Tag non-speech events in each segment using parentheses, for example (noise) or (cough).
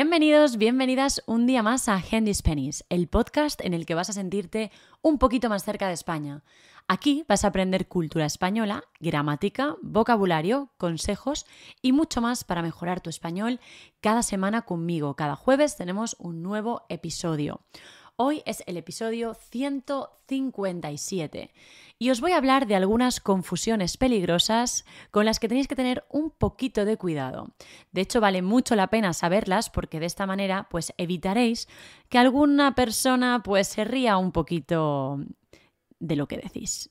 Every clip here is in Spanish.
Bienvenidos, bienvenidas un día más a Handy Pennies, el podcast en el que vas a sentirte un poquito más cerca de España. Aquí vas a aprender cultura española, gramática, vocabulario, consejos y mucho más para mejorar tu español cada semana conmigo. Cada jueves tenemos un nuevo episodio. Hoy es el episodio 157 y os voy a hablar de algunas confusiones peligrosas con las que tenéis que tener un poquito de cuidado. De hecho, vale mucho la pena saberlas porque de esta manera pues evitaréis que alguna persona pues se ría un poquito de lo que decís.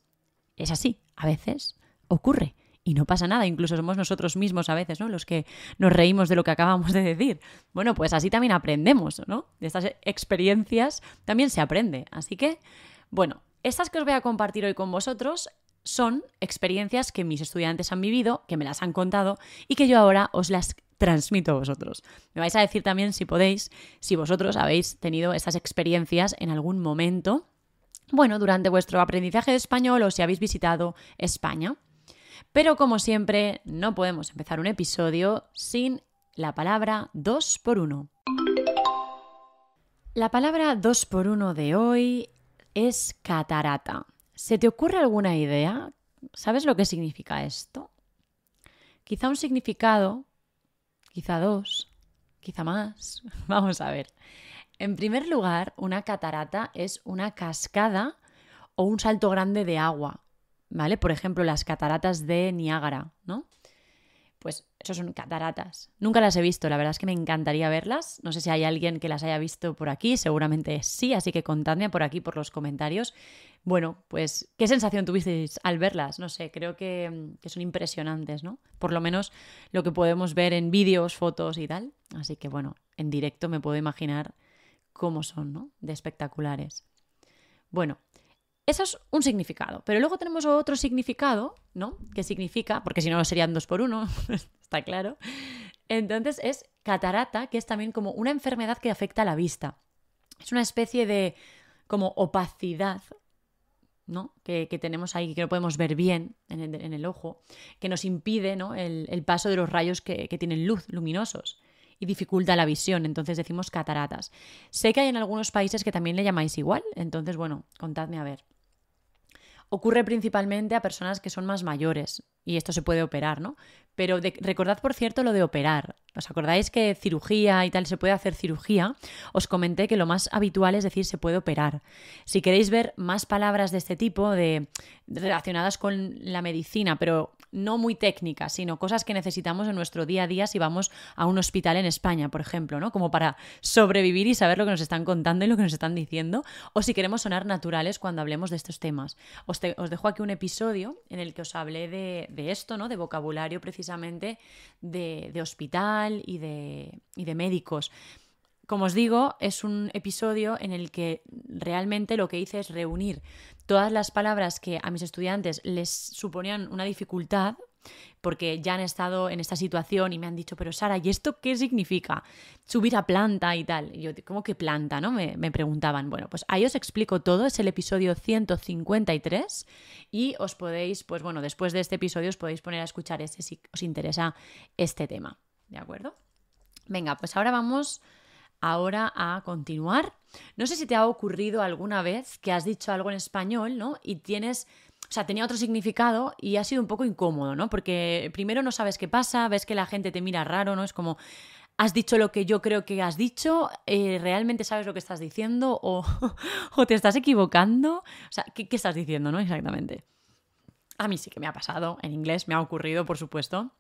Es así, a veces ocurre y no pasa nada, incluso somos nosotros mismos a veces, ¿no? Los que nos reímos de lo que acabamos de decir. Bueno, pues así también aprendemos, ¿no? De estas experiencias también se aprende. Así que, bueno, estas que os voy a compartir hoy con vosotros son experiencias que mis estudiantes han vivido, que me las han contado y que yo ahora os las transmito a vosotros. Me vais a decir también, si podéis, si vosotros habéis tenido estas experiencias en algún momento, bueno, durante vuestro aprendizaje de español o si habéis visitado España. Pero como siempre, no podemos empezar un episodio sin la palabra 2 x 1 La palabra 2 x 1 de hoy es catarata. ¿Se te ocurre alguna idea? ¿Sabes lo que significa esto? Quizá un significado, quizá dos, quizá más. (laughs) Vamos a ver. En primer lugar, una catarata es una cascada o un salto grande de agua, ¿vale? Por ejemplo, las cataratas de Niágara, ¿no? Pues eso son cataratas. Nunca las he visto, la verdad es que me encantaría verlas. No sé si hay alguien que las haya visto por aquí, seguramente sí, así que contadme por aquí, por los comentarios. Bueno, pues, ¿qué sensación tuvisteis al verlas? No sé, creo que, que son impresionantes, ¿no? Por lo menos lo que podemos ver en vídeos, fotos y tal. Así que bueno, en directo me puedo imaginar cómo son, ¿no? De espectaculares. Bueno, eso es un significado. Pero luego tenemos otro significado, ¿no? Que significa, porque si no serían dos por uno, (laughs) está claro. Entonces es catarata, que es también como una enfermedad que afecta a la vista. Es una especie de como opacidad, ¿no? Que, tenemos ahí, que no podemos ver bien en el, ojo, que nos impide el, paso de los rayos que tienen luz, luminosos y dificulta la visión, entonces decimos cataratas. Sé que hay en algunos países que también le llamáis igual, entonces bueno, contadme a ver ocurre principalmente a personas que son más mayores, y esto se puede operar, ¿no? Pero recordad, por cierto, lo de operar. ¿Os acordáis que cirugía y tal se puede hacer cirugía? Os comenté que lo más habitual es decir se puede operar. Si queréis ver más palabras de este tipo, de, relacionadas con la medicina, pero no muy técnicas, sino cosas que necesitamos en nuestro día a día si vamos a un hospital en España, por ejemplo, ¿no? Como para sobrevivir y saber lo que nos están contando y lo que nos están diciendo, o si queremos sonar naturales cuando hablemos de estos temas. Os, dejo aquí un episodio en el que os hablé de de esto, ¿no? De vocabulario precisamente de, hospital y de, y de médicos. Como os digo, es un episodio en el que realmente lo que hice es reunir todas las palabras que a mis estudiantes les suponían una dificultad porque ya han estado en esta situación y me han dicho, pero Sara, ¿y esto qué significa? Subir a planta y tal. Y yo, ¿cómo que planta? ¿no? Me, preguntaban. Bueno, pues ahí os explico todo, es el episodio 153 y os podéis, pues bueno, después de este episodio os podéis poner a escuchar ese si os interesa este tema. ¿De acuerdo? Venga, pues ahora vamos ahora a continuar. No sé si te ha ocurrido alguna vez que has dicho algo en español, ¿no? Y tienes o sea, tenía otro significado y ha sido un poco incómodo, ¿no? Porque primero no sabes qué pasa, ves que la gente te mira raro, ¿no? Es como, has dicho lo que yo creo que has dicho, eh, realmente sabes lo que estás diciendo o, (laughs) o te estás equivocando. O sea, ¿qué, estás diciendo, no? Exactamente. A mí sí que me ha pasado, en inglés me ha ocurrido, por supuesto.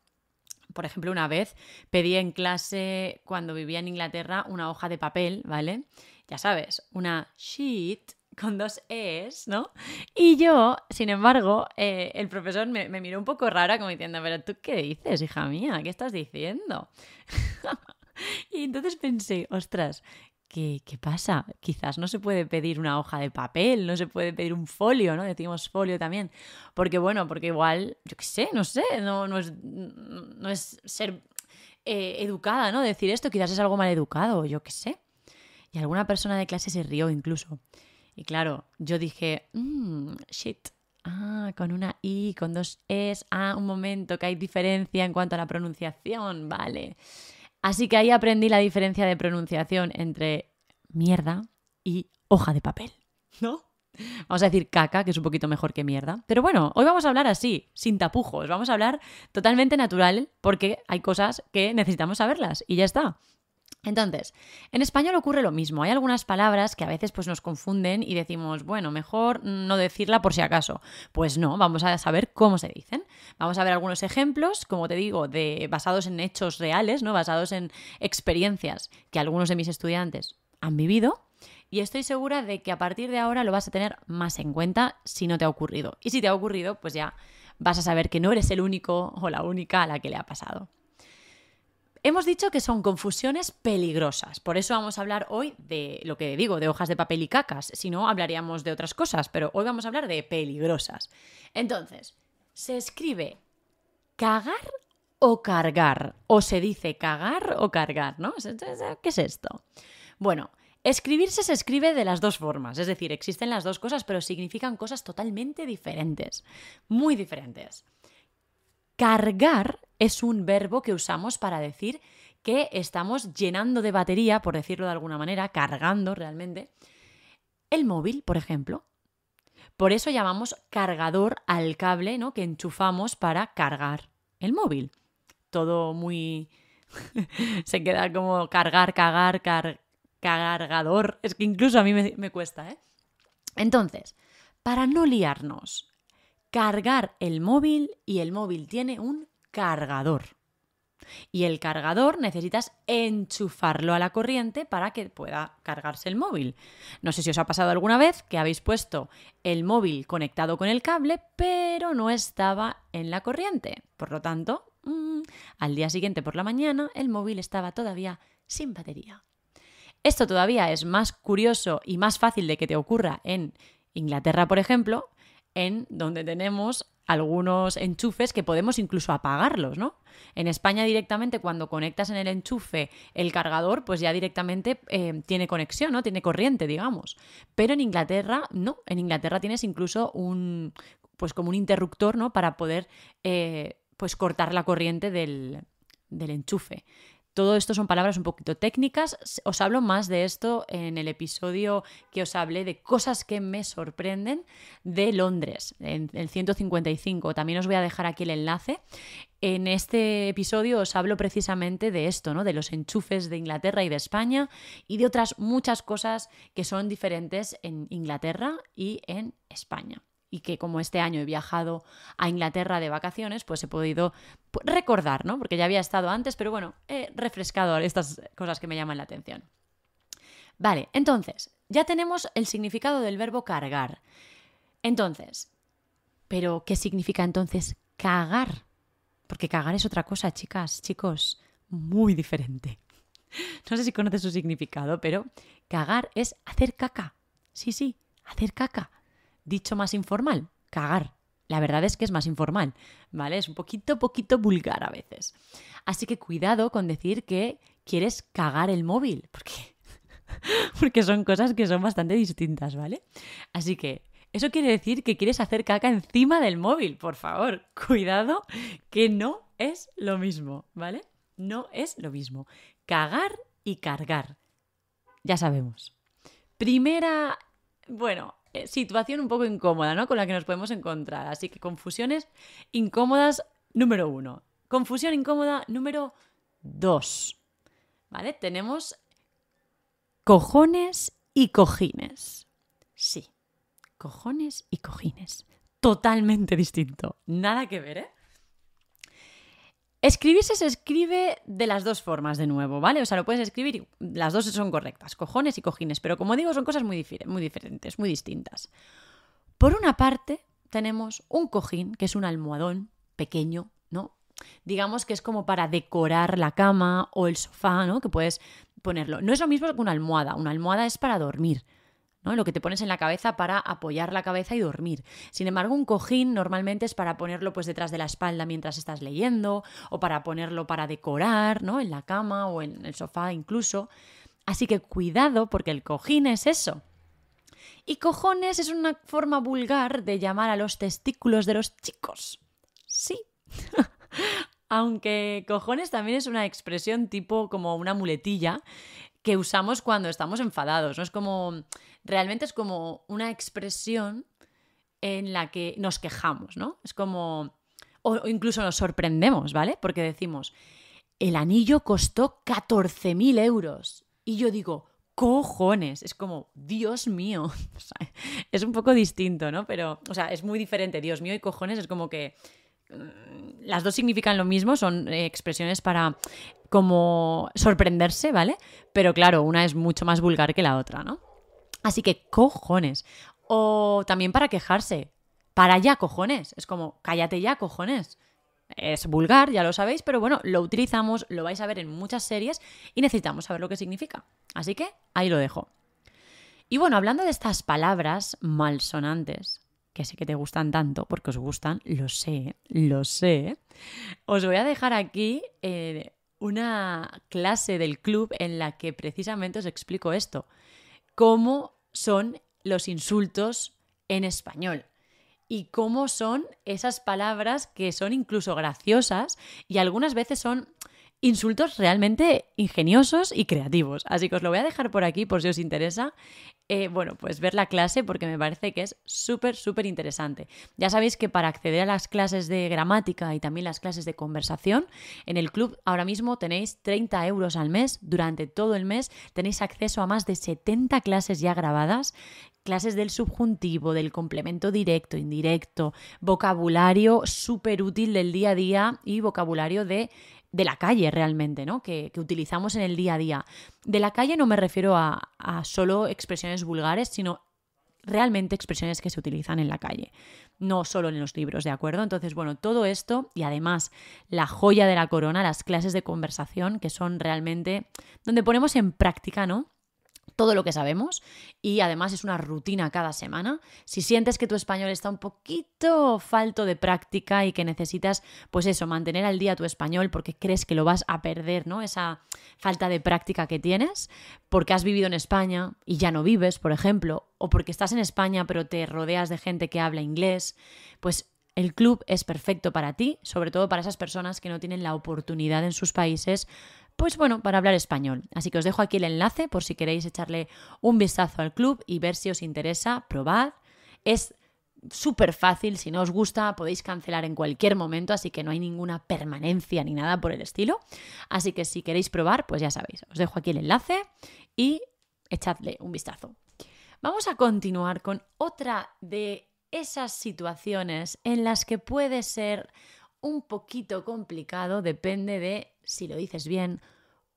Por ejemplo, una vez pedí en clase, cuando vivía en Inglaterra, una hoja de papel, ¿vale? Ya sabes, una sheet con dos E's, ¿no? Y yo, sin embargo, eh, el profesor me, miró un poco rara como diciendo, pero tú qué dices, hija mía, ¿qué estás diciendo? (laughs) y entonces pensé, ostras, ¿Qué, ¿qué, pasa? Quizás no se puede pedir una hoja de papel, no se puede pedir un folio, ¿no? Decimos folio también. Porque bueno, porque igual, yo qué sé, no sé, no, no, es, no es ser eh, educada, ¿no? Decir esto quizás es algo mal educado, yo qué sé. Y alguna persona de clase se rió incluso. Y claro, yo dije, mm, shit. Ah, con una I, con dos Es. Ah, un momento, que hay diferencia en cuanto a la pronunciación, vale. Así que ahí aprendí la diferencia de pronunciación entre mierda y hoja de papel, ¿no? Vamos a decir caca, que es un poquito mejor que mierda. Pero bueno, hoy vamos a hablar así, sin tapujos. Vamos a hablar totalmente natural, porque hay cosas que necesitamos saberlas y ya está. Entonces, en español ocurre lo mismo. Hay algunas palabras que a veces pues, nos confunden y decimos, bueno, mejor no decirla por si acaso. Pues no, vamos a saber cómo se dicen. Vamos a ver algunos ejemplos, como te digo, de, basados en hechos reales, ¿no? basados en experiencias que algunos de mis estudiantes han vivido. Y estoy segura de que a partir de ahora lo vas a tener más en cuenta si no te ha ocurrido. Y si te ha ocurrido, pues ya vas a saber que no eres el único o la única a la que le ha pasado. Hemos dicho que son confusiones peligrosas, por eso vamos a hablar hoy de lo que digo, de hojas de papel y cacas, si no hablaríamos de otras cosas, pero hoy vamos a hablar de peligrosas. Entonces, se escribe cagar o cargar, o se dice cagar o cargar, ¿no? ¿Qué es esto? Bueno, escribirse se escribe de las dos formas, es decir, existen las dos cosas, pero significan cosas totalmente diferentes, muy diferentes. Cargar es un verbo que usamos para decir que estamos llenando de batería, por decirlo de alguna manera, cargando realmente, el móvil, por ejemplo. Por eso llamamos cargador al cable ¿no? que enchufamos para cargar el móvil. Todo muy... (laughs) Se queda como cargar, cargar, cargador. Es que incluso a mí me, me cuesta, ¿eh? Entonces, para no liarnos cargar el móvil y el móvil tiene un cargador. Y el cargador necesitas enchufarlo a la corriente para que pueda cargarse el móvil. No sé si os ha pasado alguna vez que habéis puesto el móvil conectado con el cable, pero no estaba en la corriente. Por lo tanto, mm, al día siguiente por la mañana el móvil estaba todavía sin batería. Esto todavía es más curioso y más fácil de que te ocurra en Inglaterra, por ejemplo, en donde tenemos algunos enchufes que podemos incluso apagarlos, ¿no? En España directamente cuando conectas en el enchufe el cargador, pues ya directamente eh, tiene conexión, ¿no? Tiene corriente, digamos. Pero en Inglaterra no, en Inglaterra tienes incluso un, pues como un interruptor, ¿no? Para poder, eh, pues cortar la corriente del, del enchufe. Todo esto son palabras un poquito técnicas. Os hablo más de esto en el episodio que os hablé de cosas que me sorprenden de Londres, en el 155. También os voy a dejar aquí el enlace. En este episodio os hablo precisamente de esto, De los enchufes de Inglaterra y de España y de otras muchas cosas que son diferentes en Inglaterra y en España y que como este año he viajado a Inglaterra de vacaciones, pues he podido recordar, ¿no? Porque ya había estado antes, pero bueno, he refrescado estas cosas que me llaman la atención. Vale, entonces, ya tenemos el significado del verbo cargar. Entonces, ¿pero qué significa entonces cagar? Porque cagar es otra cosa, chicas, chicos, muy diferente. (laughs) No sé si conoces su significado, pero cagar es hacer caca. Sí, sí, hacer caca Dicho más informal, cagar. La verdad es que es más informal, ¿vale? Es un poquito, poquito vulgar a veces. Así que cuidado con decir que quieres cagar el móvil, porque, (laughs) porque son cosas que son bastante distintas, ¿vale? Así que eso quiere decir que quieres hacer caca encima del móvil, por favor. Cuidado, que no es lo mismo, ¿vale? No es lo mismo. Cagar y cargar. Ya sabemos. Primera, bueno, eh, situación un poco incómoda, ¿no? Con la que nos podemos encontrar. Así que confusiones incómodas número uno. Confusión incómoda número dos. ¿Vale? Tenemos cojones y cojines. Sí, cojones y cojines. Totalmente distinto. Nada que ver, ¿eh? Escribirse se escribe de las dos formas de nuevo, ¿vale? O sea, lo puedes escribir y las dos son correctas, cojones y cojines, pero como digo, son cosas muy, diferentes, muy distintas. Por una parte, tenemos un cojín, que es un almohadón pequeño, ¿no? Digamos que es como para decorar la cama o el sofá, ¿no? Que puedes ponerlo. No es lo mismo que una almohada, una almohada es para dormir. Lo que te pones en la cabeza para apoyar la cabeza y dormir. Sin embargo, un cojín normalmente es para ponerlo pues detrás de la espalda mientras estás leyendo o para ponerlo para decorar, ¿no? En la cama o en el sofá incluso. Así que cuidado porque el cojín es eso. Y cojones es una forma vulgar de llamar a los testículos de los chicos. Sí. (laughs) Aunque cojones también es una expresión tipo como una muletilla que usamos cuando estamos enfadados, ¿no? Es como realmente es como una expresión en la que nos quejamos, ¿no? Es como, o, incluso nos sorprendemos, ¿vale? Porque decimos, el anillo costó 14.000 euros. Y yo digo, cojones, es como, Dios mío, (laughs) es un poco distinto, ¿no? Pero, o sea, es muy diferente, Dios mío y cojones, es como que mm, las dos significan lo mismo, son eh, expresiones para como sorprenderse, ¿vale? Pero claro, una es mucho más vulgar que la otra, ¿no? Así que cojones. O también para quejarse. Para ya, cojones. Es como, cállate ya, cojones. Es vulgar, ya lo sabéis, pero bueno, lo utilizamos, lo vais a ver en muchas series y necesitamos saber lo que significa. Así que ahí lo dejo. Y bueno, hablando de estas palabras malsonantes, que sé que te gustan tanto, porque os gustan, lo sé, lo sé, os voy a dejar aquí eh, una clase del club en la que precisamente os explico esto cómo son los insultos en español y cómo son esas palabras que son incluso graciosas y algunas veces son insultos realmente ingeniosos y creativos. Así que os lo voy a dejar por aquí por si os interesa. Eh, bueno, pues ver la clase porque me parece que es súper, súper interesante. Ya sabéis que para acceder a las clases de gramática y también las clases de conversación, en el club ahora mismo tenéis 30 euros al mes. Durante todo el mes tenéis acceso a más de 70 clases ya grabadas clases del subjuntivo, del complemento directo, indirecto, vocabulario súper útil del día a día y vocabulario de de la calle realmente, ¿no? Que, utilizamos en el día a día. De la calle no me refiero a, a solo expresiones vulgares, sino realmente expresiones que se utilizan en la calle, no solo en los libros, ¿de acuerdo? Entonces, bueno, todo esto y además la joya de la corona, las clases de conversación, que son realmente donde ponemos en práctica, ¿no? todo lo que sabemos y además es una rutina cada semana. Si sientes que tu español está un poquito falto de práctica y que necesitas, pues eso, mantener al día tu español porque crees que lo vas a perder, ¿no? Esa falta de práctica que tienes porque has vivido en España y ya no vives, por ejemplo, o porque estás en España pero te rodeas de gente que habla inglés, pues el club es perfecto para ti, sobre todo para esas personas que no tienen la oportunidad en sus países pues bueno, para hablar español. Así que os dejo aquí el enlace por si queréis echarle un vistazo al club y ver si os interesa, probad. Es súper fácil, si no os gusta podéis cancelar en cualquier momento, así que no hay ninguna permanencia ni nada por el estilo. Así que si queréis probar, pues ya sabéis, os dejo aquí el enlace y echadle un vistazo. Vamos a continuar con otra de esas situaciones en las que puede ser un poquito complicado, depende de si lo dices bien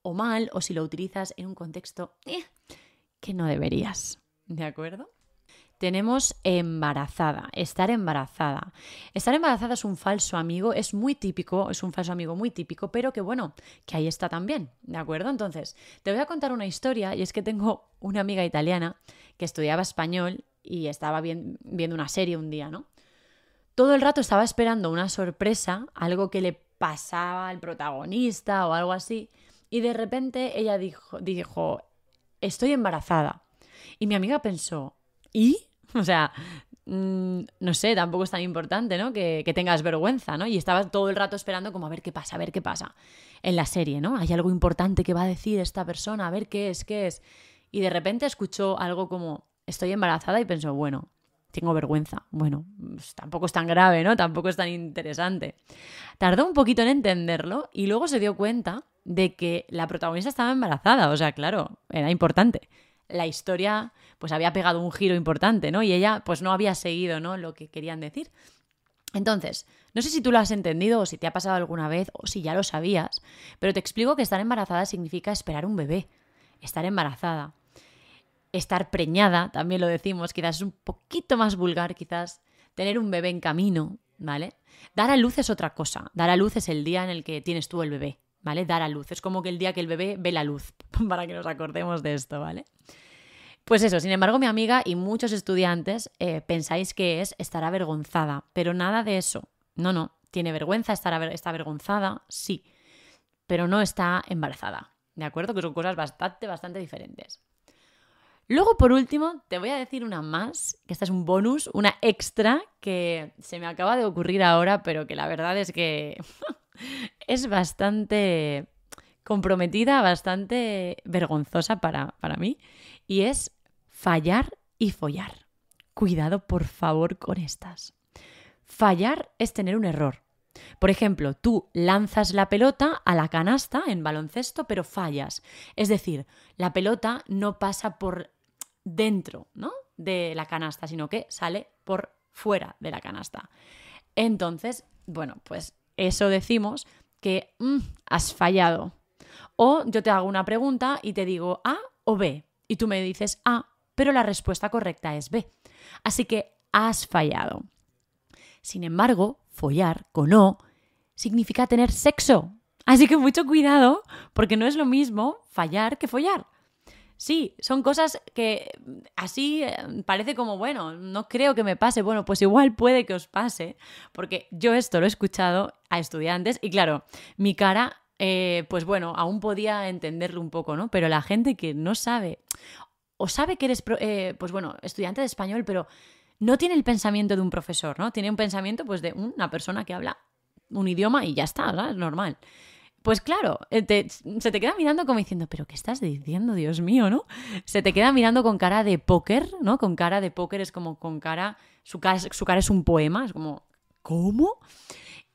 o mal o si lo utilizas en un contexto eh, que no deberías. ¿De acuerdo? Tenemos embarazada, estar embarazada. Estar embarazada es un falso amigo, es muy típico, es un falso amigo muy típico, pero que bueno, que ahí está también, ¿de acuerdo? Entonces, te voy a contar una historia y es que tengo una amiga italiana que estudiaba español y estaba viendo una serie un día, ¿no? Todo el rato estaba esperando una sorpresa, algo que le pasaba el protagonista o algo así. Y de repente ella dijo, dijo, estoy embarazada. Y mi amiga pensó, ¿y? (laughs) O sea, mm, no sé, tampoco es tan importante, ¿no? Que, tengas vergüenza, ¿no? Y estaba todo el rato esperando como a ver qué pasa, a ver qué pasa en la serie, ¿no? Hay algo importante que va a decir esta persona, a ver qué es, qué es. Y de repente escuchó algo como, estoy embarazada y pensó, bueno, tengo vergüenza. Bueno, pues tampoco es tan grave, ¿no? Tampoco es tan interesante. Tardó un poquito en entenderlo y luego se dio cuenta de que la protagonista estaba embarazada, o sea, claro, era importante. La historia pues había pegado un giro importante, ¿no? Y ella pues no había seguido, ¿no? Lo que querían decir. Entonces, no sé si tú lo has entendido o si te ha pasado alguna vez o si ya lo sabías, pero te explico que estar embarazada significa esperar un bebé, estar embarazada estar preñada, también lo decimos, quizás es un poquito más vulgar, quizás tener un bebé en camino, ¿vale? Dar a luz es otra cosa, dar a luz es el día en el que tienes tú el bebé, ¿vale? Dar a luz, es como que el día que el bebé ve la luz, (laughs) para que nos acordemos de esto, ¿vale? Pues eso, sin embargo, mi amiga y muchos estudiantes eh, pensáis que es estar avergonzada, pero nada de eso. No, no, tiene vergüenza, estar avergonzada, sí, pero no está embarazada, ¿de acuerdo? Que son cosas bastante, bastante diferentes. Luego, por último, te voy a decir una más, que esta es un bonus, una extra que se me acaba de ocurrir ahora, pero que la verdad es que (laughs) es bastante comprometida, bastante vergonzosa para, para mí, y es fallar y follar. Cuidado, por favor, con estas. Fallar es tener un error. Por ejemplo, tú lanzas la pelota a la canasta en baloncesto, pero fallas. Es decir, la pelota no pasa por dentro de la canasta, sino que sale por fuera de la canasta. Entonces, bueno, pues eso decimos que mm, has fallado. O yo te hago una pregunta y te digo A o B, y tú me dices A, pero la respuesta correcta es B. Así que has fallado. Sin embargo, follar con O significa tener sexo. Así que mucho cuidado, porque no es lo mismo fallar que follar. Sí, son cosas que mm, así eh, parece como, bueno, no creo que me pase. Bueno, pues igual puede que os pase, porque yo esto lo he escuchado a estudiantes y claro, mi cara, eh, pues bueno, aún podía entenderlo un poco, ¿no? Pero la gente que no sabe, o sabe que eres, eh, pues bueno, estudiante de español, pero no tiene el pensamiento de un profesor, ¿no? Tiene un pensamiento pues de una persona que habla un idioma y ya está, ¿verdad? Es normal. Pues claro, eh, se te queda mirando como diciendo, pero ¿qué estás diciendo, Dios mío, no? Se te queda mirando con cara de póker, ¿no? Con cara de póker es como con cara, su cara, su cara es un poema, es como, ¿cómo?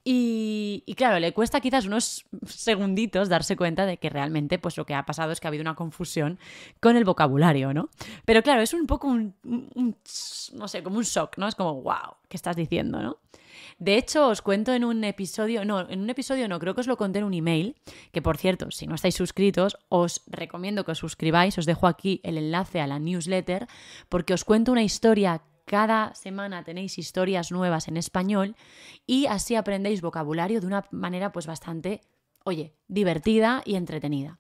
Y, claro, le cuesta quizás unos segunditos darse cuenta de que realmente pues lo que ha pasado es que ha habido una confusión con el vocabulario, ¿no? Pero claro, es un poco un, no sé, como un shock, ¿no? Es como, wow, ¿qué estás diciendo, no? De hecho, os cuento en un episodio, no, en un episodio no, creo que os lo conté en un email, que por cierto, si no estáis suscritos, os recomiendo que os suscribáis, os dejo aquí el enlace a la newsletter, porque os cuento una historia cada semana tenéis historias nuevas en español y así aprendéis vocabulario de una manera pues bastante, oye, divertida y entretenida.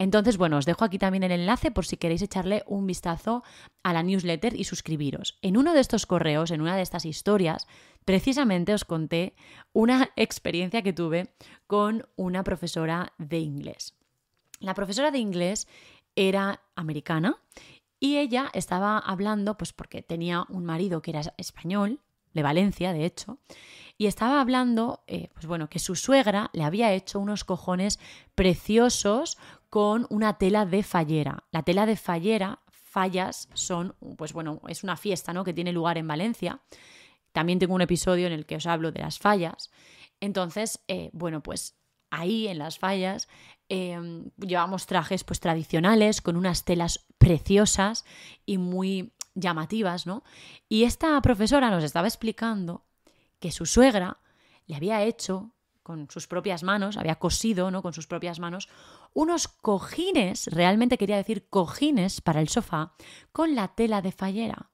Entonces, bueno, os dejo aquí también el enlace por si queréis echarle un vistazo a la newsletter y suscribiros. En uno de estos correos, en una de estas historias, precisamente os conté una experiencia que tuve con una profesora de inglés. La profesora de inglés era americana y ella estaba hablando, pues porque tenía un marido que era español, de Valencia, de hecho, y estaba hablando, eh, pues bueno, que su suegra le había hecho unos cojones preciosos con una tela de fallera. La tela de fallera, fallas, son, pues bueno, es una fiesta, ¿no? Que tiene lugar en Valencia. También tengo un episodio en el que os hablo de las fallas. Entonces, eh, bueno, pues ahí en las fallas eh, llevamos trajes pues tradicionales con unas telas preciosas y muy llamativas, ¿no? Y esta profesora nos estaba explicando que su suegra le había hecho con sus propias manos, había cosido, ¿no? Con sus propias manos, unos cojines, realmente quería decir cojines para el sofá, con la tela de fallera.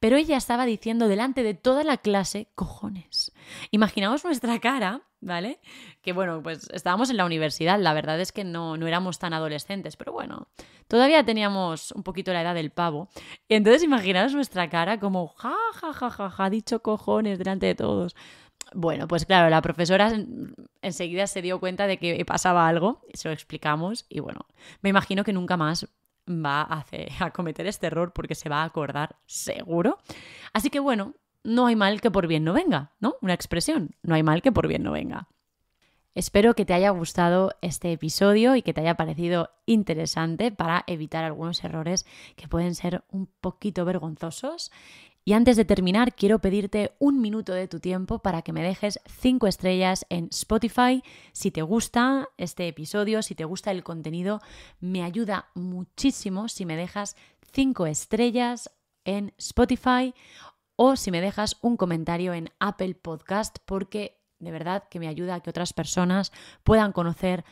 Pero ella estaba diciendo delante de toda la clase, cojones. Imaginaos nuestra cara ¿vale? Que bueno, pues estábamos en la universidad, la verdad es que no, no éramos tan adolescentes, pero bueno, todavía teníamos un poquito la edad del pavo. Y entonces imaginaos nuestra cara como, ja, ja, ja, ja, ja, dicho cojones delante de todos. Bueno, pues claro, la profesora enseguida se dio cuenta de que pasaba algo, se lo explicamos y bueno, me imagino que nunca más va a, hacer, a cometer este error porque se va a acordar seguro. Así que bueno, no hay mal que por bien no venga, ¿no? Una expresión, no hay mal que por bien no venga. Espero que te haya gustado este episodio y que te haya parecido interesante para evitar algunos errores que pueden ser un poquito vergonzosos. Y antes de terminar, quiero pedirte un minuto de tu tiempo para que me dejes cinco estrellas en Spotify. Si te gusta este episodio, si te gusta el contenido, me ayuda muchísimo si me dejas cinco estrellas en Spotify o si me dejas un comentario en Apple Podcast porque de verdad que me ayuda a que otras personas puedan conocer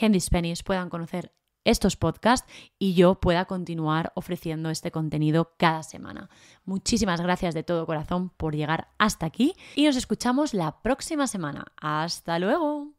Handy penis puedan conocer estos podcasts y yo pueda continuar ofreciendo este contenido cada semana. Muchísimas gracias de todo corazón por llegar hasta aquí y nos escuchamos la próxima semana. Hasta luego.